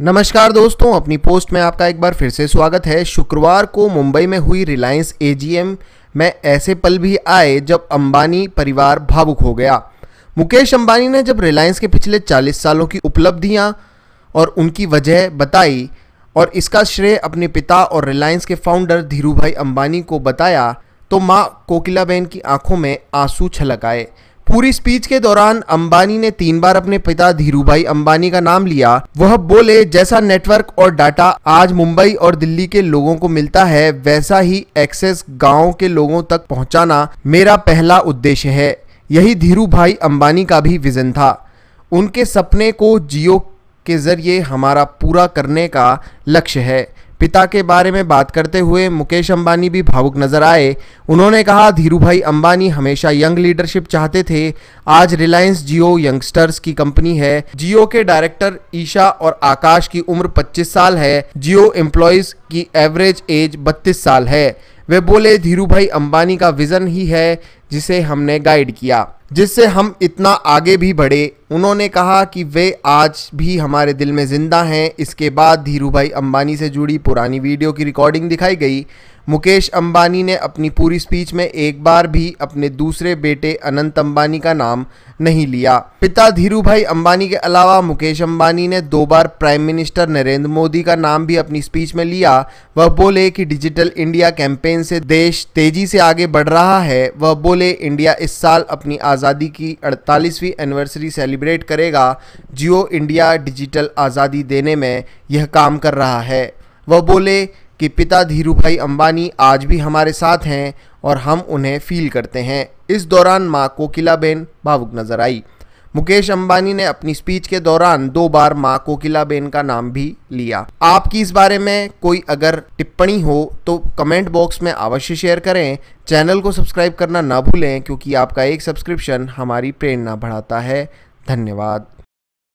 नमस्कार दोस्तों अपनी पोस्ट में आपका एक बार फिर से स्वागत है शुक्रवार को मुंबई में हुई रिलायंस एजीएम में ऐसे पल भी आए जब अंबानी परिवार भावुक हो गया मुकेश अंबानी ने जब रिलायंस के पिछले 40 सालों की उपलब्धियां और उनकी वजह बताई और इसका श्रेय अपने पिता और रिलायंस के फाउंडर धीरू भाई अंबानी को बताया तो माँ कोकिलाबेन की आंखों में आंसू छलक आए पूरी स्पीच के दौरान अंबानी ने तीन बार अपने पिता धीरूभाई अंबानी का नाम लिया वह बोले जैसा नेटवर्क और डाटा आज मुंबई और दिल्ली के लोगों को मिलता है वैसा ही एक्सेस गांव के लोगों तक पहुंचाना मेरा पहला उद्देश्य है यही धीरू भाई अंबानी का भी विजन था उनके सपने को जियो के जरिए हमारा पूरा करने का लक्ष्य है पिता के बारे में बात करते हुए मुकेश अंबानी भी भावुक नजर आए उन्होंने कहा धीरू भाई अंबानी हमेशा यंग लीडरशिप चाहते थे आज रिलायंस जियो यंगस्टर्स की कंपनी है जियो के डायरेक्टर ईशा और आकाश की उम्र 25 साल है जियो एम्प्लॉयज की एवरेज एज 32 साल है वे बोले धीरू भाई अंबानी का विजन ही है जिसे हमने गाइड किया जिससे हम इतना आगे भी बढ़े उन्होंने कहा कि वे आज भी हमारे दिल में ज़िंदा हैं इसके बाद धीरू भाई अम्बानी से जुड़ी पुरानी वीडियो की रिकॉर्डिंग दिखाई गई मुकेश अंबानी ने अपनी पूरी स्पीच में एक बार भी अपने दूसरे बेटे अनंत अंबानी का नाम नहीं लिया पिता धीरू भाई अम्बानी के अलावा मुकेश अंबानी ने दो बार प्राइम मिनिस्टर नरेंद्र मोदी का नाम भी अपनी स्पीच में लिया वह बोले कि डिजिटल इंडिया कैंपेन से देश तेजी से आगे बढ़ रहा है वह बोले बोले इंडिया इस साल अपनी आज़ादी की 48वीं एनिवर्सरी सेलिब्रेट करेगा जियो इंडिया डिजिटल आज़ादी देने में यह काम कर रहा है वह बोले कि पिता धीरू भाई अम्बानी आज भी हमारे साथ हैं और हम उन्हें फील करते हैं इस दौरान माँ कोकिलाबेन भावुक नजर आई मुकेश अंबानी ने अपनी स्पीच के दौरान दो बार माँ बेन का नाम भी लिया आपकी इस बारे में कोई अगर टिप्पणी हो तो कमेंट बॉक्स में अवश्य शेयर करें चैनल को सब्सक्राइब करना ना भूलें क्योंकि आपका एक सब्सक्रिप्शन हमारी प्रेरणा बढ़ाता है धन्यवाद